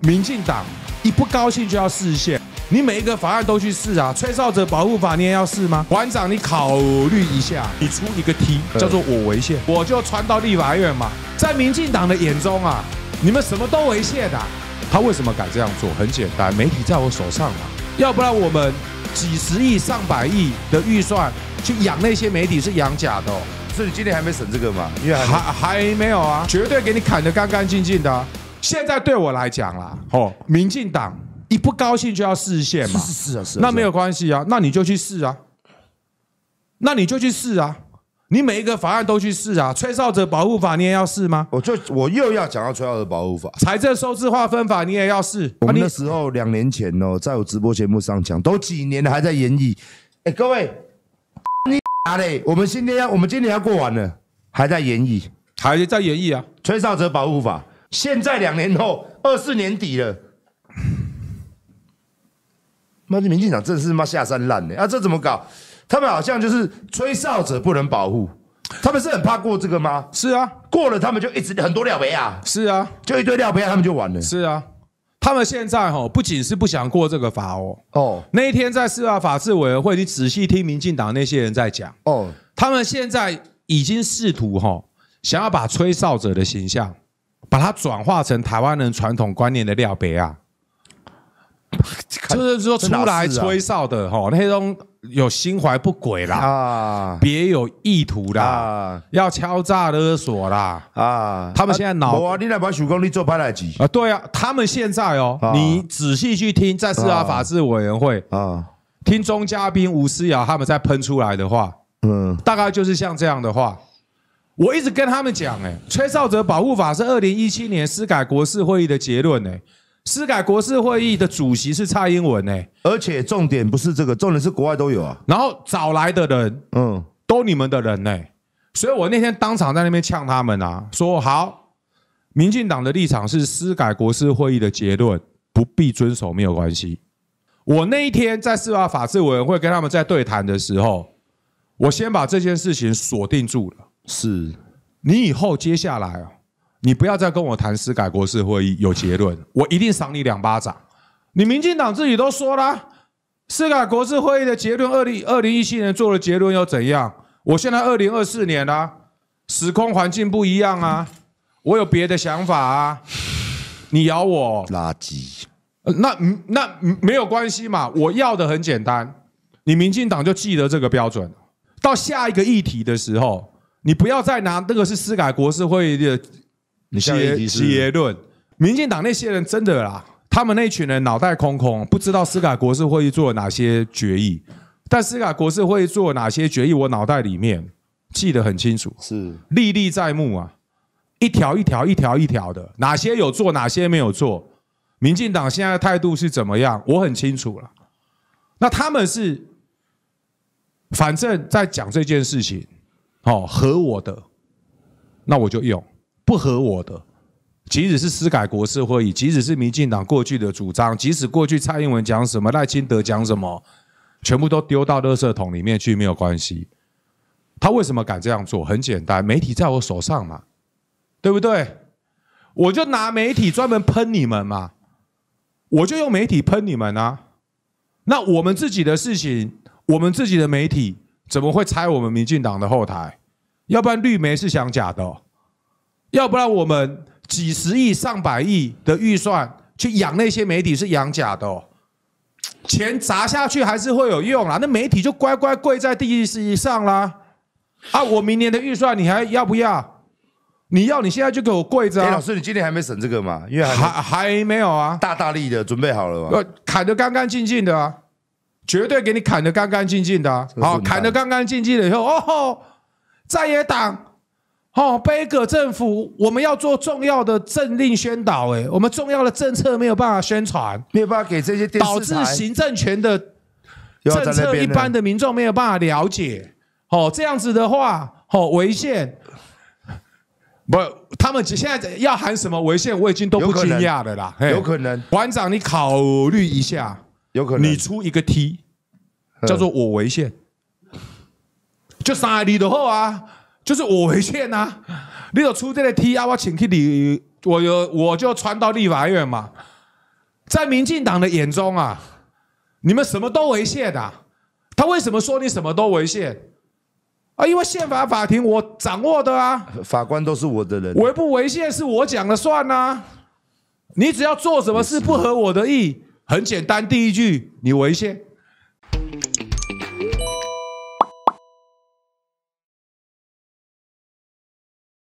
民进党，一不高兴就要试宪，你每一个法案都去试啊？吹哨者保护法你也要试吗？馆长，你考虑一下，你出一个 T 叫做我违宪，我就传到立法院嘛。在民进党的眼中啊，你们什么都违宪的。他为什么敢这样做？很简单，媒体在我手上嘛。要不然我们几十亿、上百亿的预算去养那些媒体是养假的。以你今天还没审这个嘛？还还还没有啊？绝对给你砍得干干净净的。现在对我来讲啦，哦，民进党一不高兴就要试宪嘛，是是是啊，那没有关系啊，那你就去试啊，那你就去试啊，你每一个法案都去试啊，吹哨者保护法你也要试吗？我就我又要讲到吹哨者保护法，财政收支划分法你也要试？我们那时候两年前哦，在我直播节目上讲，都几年了还在演绎，哎，各位，你哪 里？我们今天要我们今年要过完了，还在演绎，还在演绎啊，吹哨者保护法。现在两年后，二四年底了，妈的，民进党真是妈下三滥嘞！啊，这怎么搞？他们好像就是吹哨者不能保护，他们是很怕过这个吗？是啊，过了他们就一直很多料呗啊！是啊，就一堆料啊，他们就完了。是啊，他们现在哈不仅是不想过这个法哦哦，那一天在司法法制委员会，你仔细听民进党那些人在讲哦，他们现在已经试图哈想要把吹哨者的形象。把它转化成台湾人传统观念的料别啊，就是说出来吹哨的哈，那些东有心怀不轨啦，啊，别有意图啦，要敲诈勒索啦啊！他们现在脑，啊，你那把手工你做拍了几啊？对啊，他们现在哦，你仔细去听在司法法制委员会啊，听中嘉宾吴思瑶他们在喷出来的话，嗯，大概就是像这样的话。我一直跟他们讲，哎，崔少哲保护法是二零一七年司改国事会议的结论，哎，司改国事会议的主席是蔡英文，哎，而且重点不是这个，重点是国外都有啊，然后找来的人，嗯，都你们的人，呢，所以我那天当场在那边呛他们啊，说好，民进党的立场是司改国事会议的结论不必遵守没有关系，我那一天在司法法制委员会跟他们在对谈的时候。我先把这件事情锁定住了。是，你以后接下来啊，你不要再跟我谈“四改国事会议”有结论，我一定赏你两巴掌。你民进党自己都说了，“四改国事会议”的结论，二零二零一七年做的结论又怎样？我现在二零二四年了，时空环境不一样啊，我有别的想法啊。你咬我，垃圾。那那没有关系嘛，我要的很简单，你民进党就记得这个标准。到下一个议题的时候，你不要再拿那个是司改国事会的结结论。民进党那些人真的啦，他们那群人脑袋空空，不知道司改国事会议做了哪些决议。但司改国事会议做哪些决议，我脑袋里面记得很清楚，是历历在目啊，一条一条一条一条的，哪些有做，哪些没有做。民进党现在的态度是怎么样，我很清楚了。那他们是？反正在讲这件事情，哦，合我的，那我就用；不合我的，即使是司改国事会议，即使是民进党过去的主张，即使过去蔡英文讲什么、赖清德讲什么，全部都丢到垃圾桶里面去，没有关系。他为什么敢这样做？很简单，媒体在我手上嘛，对不对？我就拿媒体专门喷你们嘛，我就用媒体喷你们啊。那我们自己的事情。我们自己的媒体怎么会拆我们民进党的后台？要不然绿媒是想假的，要不然我们几十亿上百亿的预算去养那些媒体是养假的，钱砸下去还是会有用啊？那媒体就乖乖跪在地以上啦！啊，我明年的预算你还要不要？你要你现在就给我跪着！老师，你今天还没审这个吗？因为还还没有啊，大大力的准备好了吗？砍得干干净净的啊！绝对给你砍得干干净净的，好砍得干干净净了以后，哦吼，在野党，哦，北葛政府，我们要做重要的政令宣导，哎，我们重要的政策没有办法宣传，没有办法给这些导致行政权的政策，一般的民众没有办法了解，哦，这样子的话，哦，违宪，不，他们现在要喊什么违宪，我已经都不惊讶的啦，有可能，馆长，你考虑一下。有可能你出一个 T，叫做我为限，就伤你的后啊，就是我为限呐。你有出这个 T 啊，我请去你，我有我就传到立法院嘛。在民进党的眼中啊，你们什么都违宪的。他为什么说你什么都违宪啊？因为宪法法庭我掌握的啊，法官都是我的人，违不违宪是我讲了算呐。你只要做什么事不合我的意。很简单，第一句你违宪。